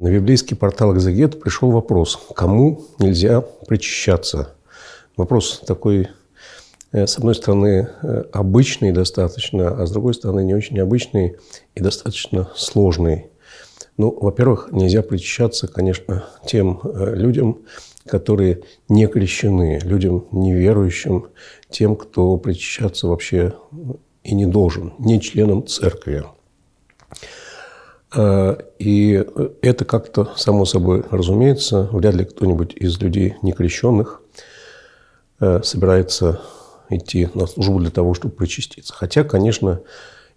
На библейский портал «Экзегет» пришел вопрос, кому нельзя причащаться? Вопрос такой, э, с одной стороны, э, обычный достаточно, а с другой стороны, не очень обычный и достаточно сложный. Ну, во-первых, нельзя причащаться, конечно, тем э, людям, которые не крещены, людям неверующим, тем, кто причащаться вообще и не должен, не членам церкви. Э, и это как-то, само собой разумеется, вряд ли кто-нибудь из людей некрещенных э, собирается идти на службу для того, чтобы причаститься. Хотя, конечно,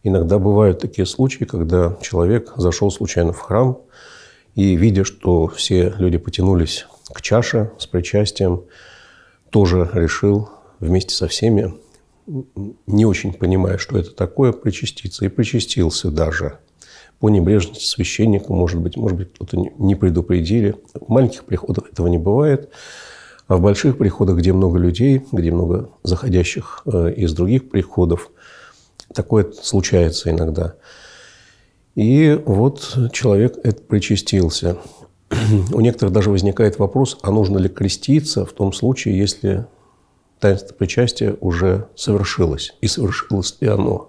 иногда бывают такие случаи, когда человек зашел случайно в храм и, видя, что все люди потянулись к чаше с причастием, тоже решил вместе со всеми, не очень понимая, что это такое, причаститься. И причастился даже – по небрежности священника, может быть, может быть, кто-то не предупредили. В маленьких приходах этого не бывает. А в больших приходах, где много людей, где много заходящих э, из других приходов, такое случается иногда. И вот человек это причастился. У некоторых даже возникает вопрос, а нужно ли креститься в том случае, если таинство причастия уже совершилось, и совершилось ли оно.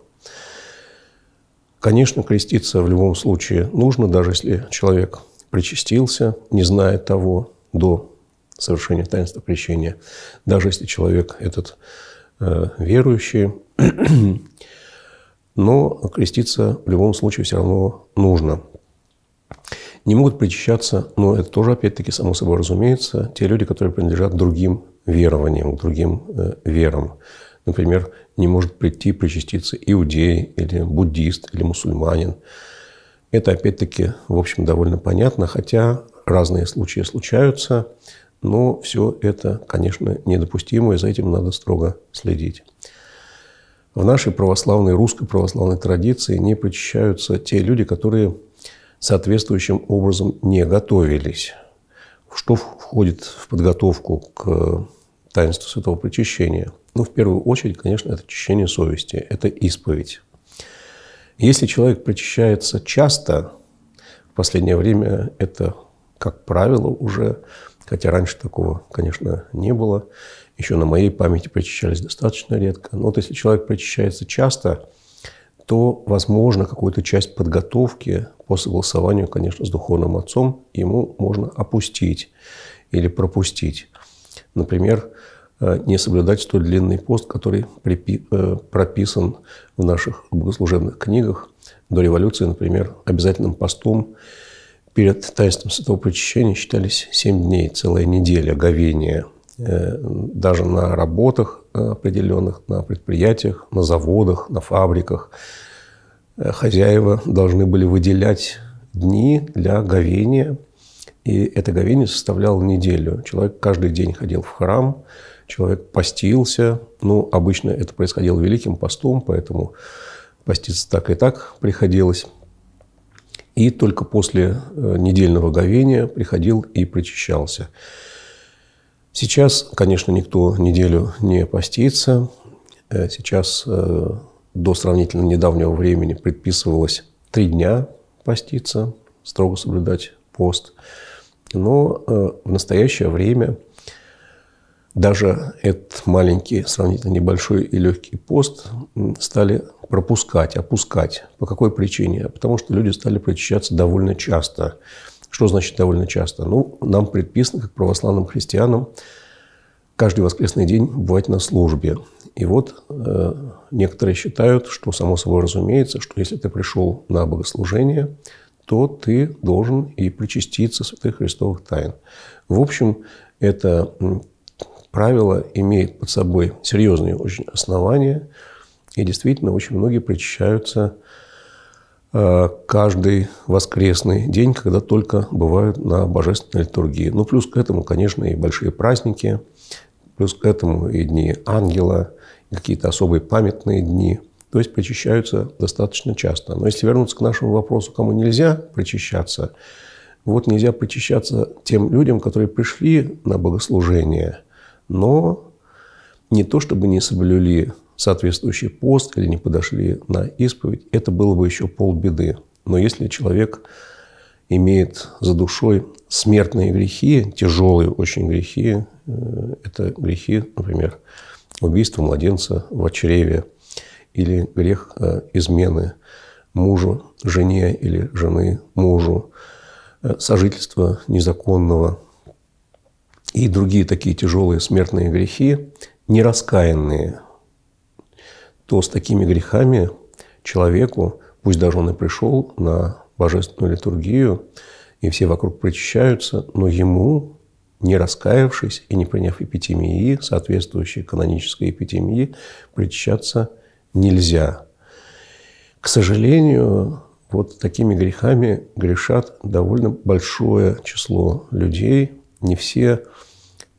Конечно, креститься в любом случае нужно, даже если человек причастился, не зная того до совершения таинства крещения. Даже если человек этот э, верующий, но креститься в любом случае все равно нужно. Не могут причащаться, но это тоже, опять-таки, само собой разумеется, те люди, которые принадлежат другим верованиям, другим э, верам. Например, не может прийти причаститься иудей или буддист или мусульманин. Это опять-таки, в общем, довольно понятно, хотя разные случаи случаются, но все это, конечно, недопустимо, и за этим надо строго следить. В нашей православной, русской православной традиции не причащаются те люди, которые соответствующим образом не готовились. Что входит в подготовку к э, таинству святого причащения – ну, в первую очередь, конечно, это очищение совести, это исповедь. Если человек причащается часто, в последнее время это, как правило, уже, хотя раньше такого, конечно, не было, еще на моей памяти причащались достаточно редко, но вот если человек причащается часто, то, возможно, какую-то часть подготовки по согласованию, конечно, с духовным отцом ему можно опустить или пропустить. Например, Э, не соблюдать столь длинный пост, который э, прописан в наших богослужебных книгах до революции, например, обязательным постом перед таинством святого причащения считались семь дней, целая неделя говения. Э, даже на работах определенных, на предприятиях, на заводах, на фабриках хозяева должны были выделять дни для говения. И это говение составляло неделю. Человек каждый день ходил в храм, человек постился. Ну, обычно это происходило великим постом, поэтому поститься так и так приходилось. И только после э, недельного говения приходил и причащался. Сейчас, конечно, никто неделю не постится. Э, сейчас э, до сравнительно недавнего времени предписывалось три дня поститься, строго соблюдать пост. Но в настоящее время – даже этот маленький, сравнительно небольшой и легкий пост стали пропускать, опускать. По какой причине? Потому что люди стали причащаться довольно часто. Что значит довольно часто? Ну, нам предписано, как православным христианам, каждый воскресный день бывать на службе. И вот э, некоторые считают, что само собой разумеется, что если ты пришел на богослужение, то ты должен и причаститься святых христовых тайн. В общем, это правило имеет под собой серьезные очень основания, и действительно очень многие причащаются э, каждый воскресный день, когда только бывают на божественной литургии. Ну, плюс к этому, конечно, и большие праздники, плюс к этому и дни ангела, и какие-то особые памятные дни. То есть причащаются достаточно часто. Но если вернуться к нашему вопросу, кому нельзя причащаться, вот нельзя причащаться тем людям, которые пришли на богослужение – но не то чтобы не соблюли соответствующий пост или не подошли на исповедь, это было бы еще полбеды. Но если человек имеет за душой смертные грехи, тяжелые очень грехи, э, это грехи, например, убийство младенца в чреве или грех э, измены мужу, жене или жены мужу, э, сожительство незаконного и другие такие тяжелые смертные грехи, не раскаянные, то с такими грехами человеку, пусть даже он и пришел на божественную литургию, и все вокруг причащаются, но ему, не раскаявшись и не приняв эпитемии, соответствующей канонической эпитемии, причащаться нельзя. К сожалению, вот такими грехами грешат довольно большое число людей не все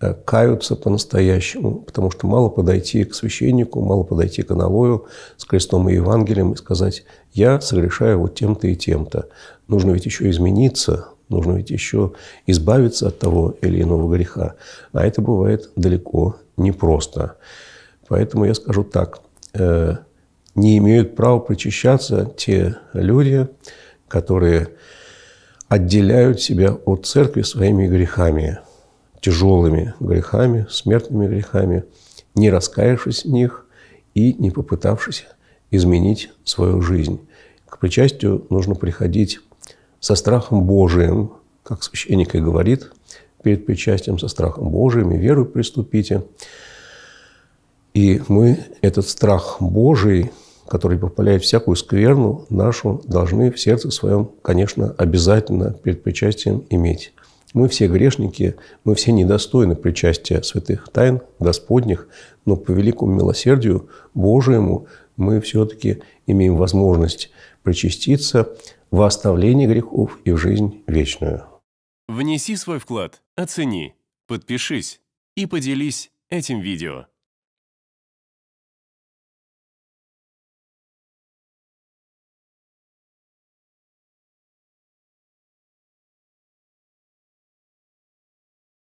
э, каются по-настоящему, потому что мало подойти к священнику, мало подойти к аналою с крестом и Евангелием и сказать, я согрешаю вот тем-то и тем-то. Нужно ведь еще измениться, нужно ведь еще избавиться от того или иного греха. А это бывает далеко непросто. Поэтому я скажу так, э, не имеют права причащаться те люди, которые отделяют себя от церкви своими грехами, тяжелыми грехами, смертными грехами, не раскаявшись в них и не попытавшись изменить свою жизнь. К причастию нужно приходить со страхом Божиим, как священник и говорит, перед причастием со страхом Божиим и верой приступите. И мы этот страх Божий – которые попаляют всякую скверну нашу, должны в сердце своем, конечно, обязательно перед причастием иметь. Мы все грешники, мы все недостойны причастия святых тайн Господних, но по великому милосердию Божьему мы все-таки имеем возможность причаститься в оставление грехов и в жизнь вечную. Внеси свой вклад, оцени, подпишись и поделись этим видео.